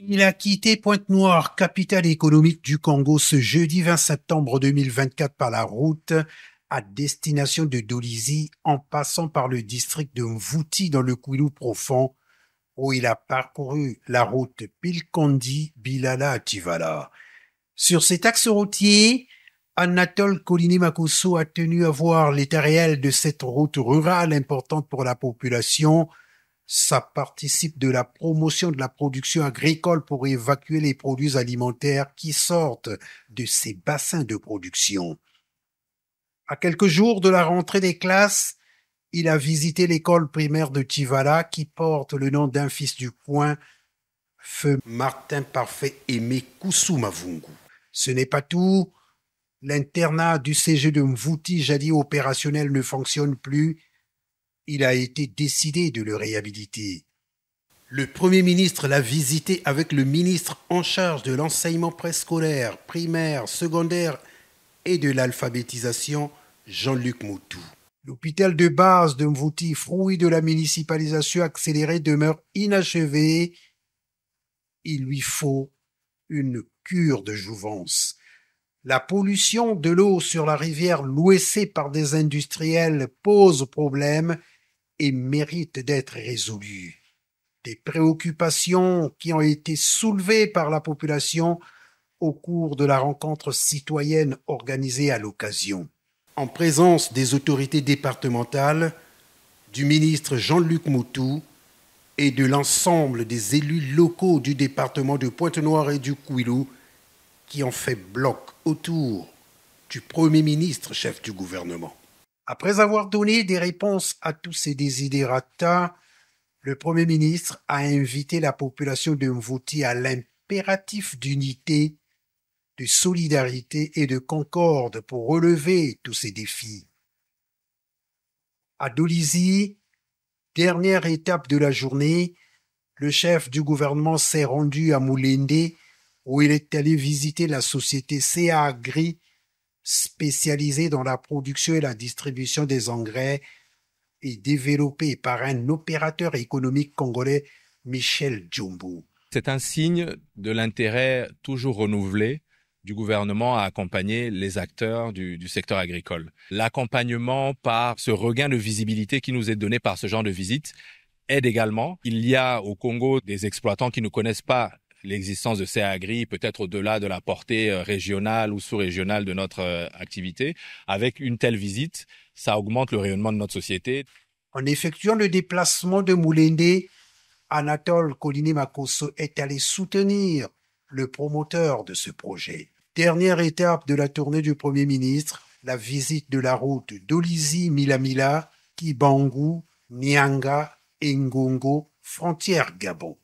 Il a quitté Pointe-Noire, capitale économique du Congo, ce jeudi 20 septembre 2024 par la route à destination de Dolisie en passant par le district de Mvouti dans le Kouilou profond où il a parcouru la route Pilkondi-Bilala Tivala. Sur cet axe routier, Anatole Colini-Makosso a tenu à voir l'état réel de cette route rurale importante pour la population, ça participe de la promotion de la production agricole pour évacuer les produits alimentaires qui sortent de ces bassins de production. À quelques jours de la rentrée des classes, il a visité l'école primaire de Tivala qui porte le nom d'un fils du coin, feu Martin Parfait Aimé Mavungu. Ce n'est pas tout. L'internat du CG de Mvouti, jadis opérationnel, ne fonctionne plus il a été décidé de le réhabiliter. Le Premier ministre l'a visité avec le ministre en charge de l'enseignement préscolaire, primaire, secondaire et de l'alphabétisation, Jean-Luc Moutou. L'hôpital de base de Mvouti, fruit de la municipalisation accélérée, demeure inachevé. Il lui faut une cure de jouvence. La pollution de l'eau sur la rivière louessée par des industriels pose problème et mérite d'être résolue. Des préoccupations qui ont été soulevées par la population au cours de la rencontre citoyenne organisée à l'occasion. En présence des autorités départementales, du ministre Jean-Luc Moutou et de l'ensemble des élus locaux du département de Pointe-Noire et du Kouilou qui ont fait bloc autour du Premier ministre chef du gouvernement. Après avoir donné des réponses à tous ces désidérata, le Premier ministre a invité la population de voter à l'impératif d'unité, de solidarité et de concorde pour relever tous ces défis. À Dolisie, dernière étape de la journée, le chef du gouvernement s'est rendu à Moulende où il est allé visiter la société CA spécialisé dans la production et la distribution des engrais et développé par un opérateur économique congolais, Michel Djumbu. C'est un signe de l'intérêt toujours renouvelé du gouvernement à accompagner les acteurs du secteur agricole. L'accompagnement par ce regain de visibilité qui nous est donné par ce genre de visite aide également. Il y a au Congo des exploitants qui ne connaissent pas l'existence de ces agri, peut-être au-delà de la portée euh, régionale ou sous-régionale de notre euh, activité. Avec une telle visite, ça augmente le rayonnement de notre société. En effectuant le déplacement de Mouliné, Anatole Coliné macosso est allé soutenir le promoteur de ce projet. Dernière étape de la tournée du Premier ministre, la visite de la route d'Olisi milamila Kibangu, Nyanga, Ngongo, frontière Gabon.